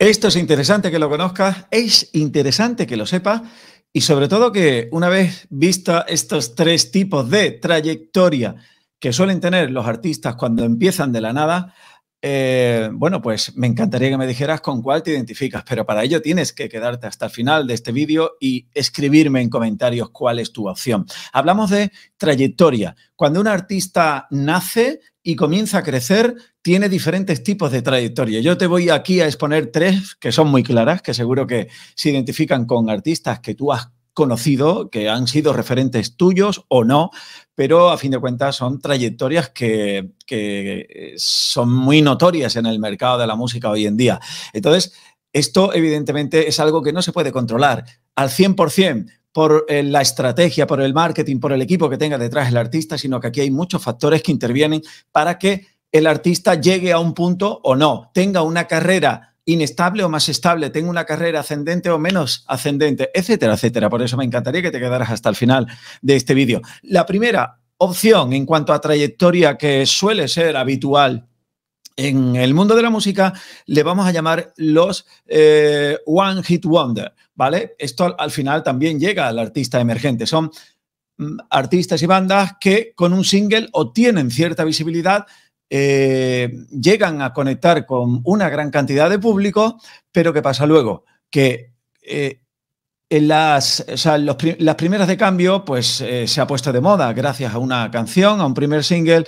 Esto es interesante que lo conozcas, es interesante que lo sepas y sobre todo que una vez visto estos tres tipos de trayectoria que suelen tener los artistas cuando empiezan de la nada, eh, bueno, pues me encantaría que me dijeras con cuál te identificas, pero para ello tienes que quedarte hasta el final de este vídeo y escribirme en comentarios cuál es tu opción. Hablamos de trayectoria. Cuando un artista nace y comienza a crecer, tiene diferentes tipos de trayectoria. Yo te voy aquí a exponer tres que son muy claras, que seguro que se identifican con artistas que tú has conocido, que han sido referentes tuyos o no, pero a fin de cuentas son trayectorias que, eh, son muy notorias en el mercado de la música hoy en día. Entonces, esto evidentemente es algo que no se puede controlar al 100% por eh, la estrategia, por el marketing, por el equipo que tenga detrás el artista, sino que aquí hay muchos factores que intervienen para que el artista llegue a un punto o no, tenga una carrera inestable o más estable, tengo una carrera ascendente o menos ascendente, etcétera, etcétera. Por eso me encantaría que te quedaras hasta el final de este vídeo. La primera opción en cuanto a trayectoria que suele ser habitual en el mundo de la música le vamos a llamar los eh, One Hit Wonder, ¿vale? Esto al, final también llega al artista emergente. Son mm, artistas y bandas que con un single obtienen cierta visibilidad, eh, llegan a conectar con una gran cantidad de público, pero ¿qué pasa luego? Que eh, en las, las primeras de cambio pues eh, se ha puesto de moda gracias a una canción, a un primer single,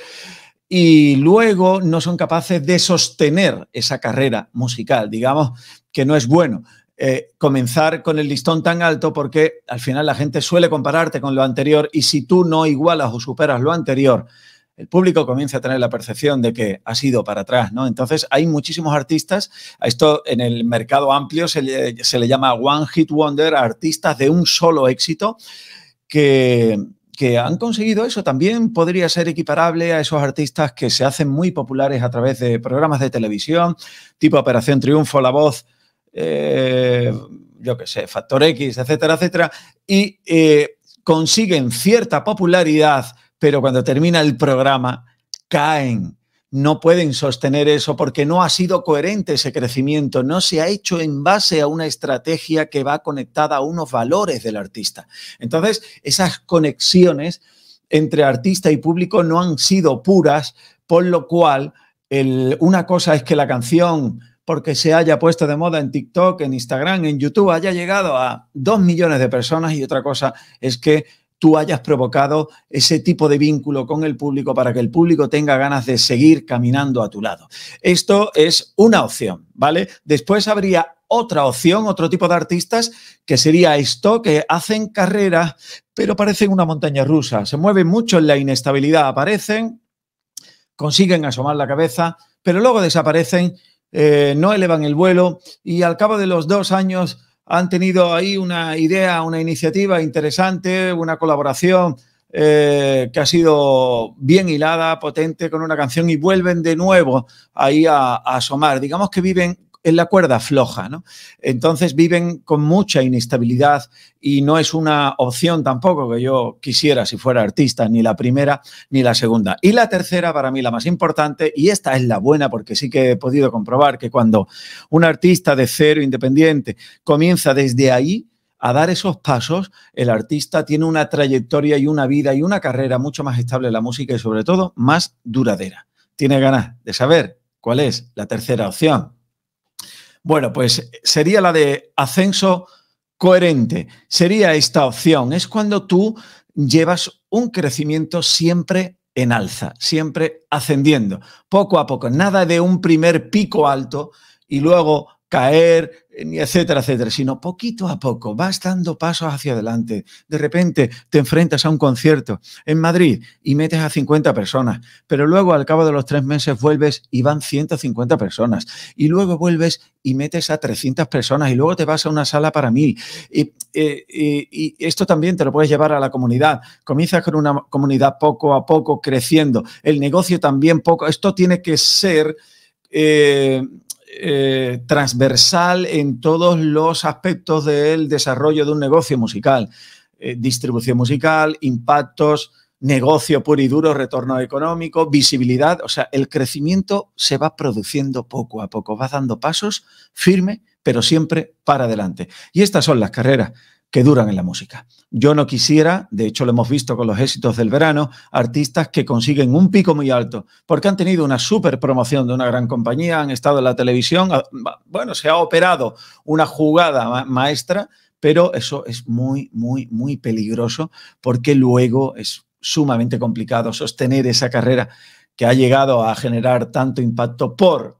y luego no son capaces de sostener esa carrera musical, digamos que no es bueno. comenzar con el listón tan alto porque al final la gente suele compararte con lo anterior y si tú no igualas o superas lo anterior, el público comienza a tener la percepción de que ha sido para atrás, ¿no? Entonces hay muchísimos artistas, a esto en el mercado amplio se le, llama One Hit Wonder, artistas de un solo éxito, que, que han conseguido eso también podría ser equiparable a esos artistas que se hacen muy populares a través de programas de televisión, tipo Operación Triunfo, La Voz, eh, yo qué sé, Factor X, etcétera, etcétera, y eh, consiguen cierta popularidad pero cuando termina el programa caen, no pueden sostener eso porque no ha sido coherente ese crecimiento, no se ha hecho en base a una estrategia que va conectada a unos valores del artista. Entonces, esas conexiones entre artista y público no han sido puras, por lo cual una cosa es que la canción, porque se haya puesto de moda en TikTok, en Instagram, en YouTube, haya llegado a dos millones de personas y otra cosa es que tú hayas provocado ese tipo de vínculo con el público para que el público tenga ganas de seguir caminando a tu lado. Esto es una opción, ¿vale? Después habría otra opción, otro tipo de artistas, que sería esto, que hacen carreras, pero parecen una montaña rusa, se mueven mucho en la inestabilidad, aparecen, consiguen asomar la cabeza, pero luego desaparecen, eh, no elevan el vuelo y al cabo de los dos años han tenido ahí una idea, una iniciativa interesante, una colaboración eh, que ha sido bien hilada, potente, con una canción y vuelven de nuevo ahí a, a asomar. Digamos que viven en la cuerda floja. ¿no? Entonces viven con mucha inestabilidad y no es una opción tampoco que yo quisiera si fuera artista, ni la primera ni la segunda. Y la tercera, para mí la más importante, y esta es la buena porque sí que he podido comprobar que cuando un artista de cero independiente comienza desde ahí, a dar esos pasos, el artista tiene una trayectoria y una vida y una carrera mucho más estable en la música y sobre todo más duradera. Tiene ganas de saber cuál es la tercera opción. Bueno, pues sería la de ascenso coherente. Sería esta opción. Es cuando tú llevas un crecimiento siempre en alza, siempre ascendiendo, poco a poco. Nada de un primer pico alto y luego caer, eh, etcétera, etcétera, sino poquito a poco, vas dando pasos hacia adelante. De repente te enfrentas a un concierto en Madrid y metes a 50 personas, pero luego al cabo de los tres meses vuelves y van 150 personas, y luego vuelves y metes a 300 personas, y luego te vas a una sala para mil. Eh, y, esto también te lo puedes llevar a la comunidad. Comienzas con una comunidad poco a poco creciendo, el negocio también poco, esto tiene que ser... Eh, eh, transversal en todos los aspectos del desarrollo de un negocio musical. Eh, distribución musical, impactos, negocio puro y duro, retorno económico, visibilidad. O sea, el crecimiento se va produciendo poco a poco, va dando pasos firme, pero siempre para adelante. Y estas son las carreras que duran en la música. Yo no quisiera, de hecho lo hemos visto con los éxitos del verano, artistas que consiguen un pico muy alto porque han tenido una súper promoción de una gran compañía, han estado en la televisión, bueno, se ha operado una jugada maestra, pero eso es muy, muy, muy peligroso porque luego es sumamente complicado sostener esa carrera que ha llegado a generar tanto impacto por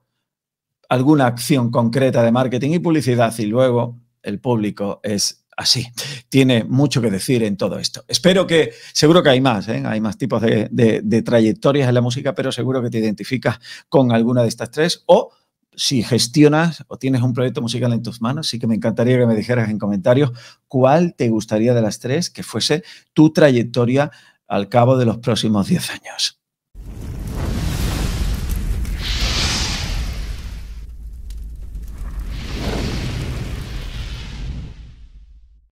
alguna acción concreta de marketing y publicidad y luego el público es así. Tiene mucho que decir en todo esto. Espero que, seguro que hay más, ¿eh? hay más tipos de, de, trayectorias en la música, pero seguro que te identificas con alguna de estas tres o... Si gestionas o tienes un proyecto musical en tus manos, sí que me encantaría que me dijeras en comentarios cuál te gustaría de las tres que fuese tu trayectoria al cabo de los próximos 10 años.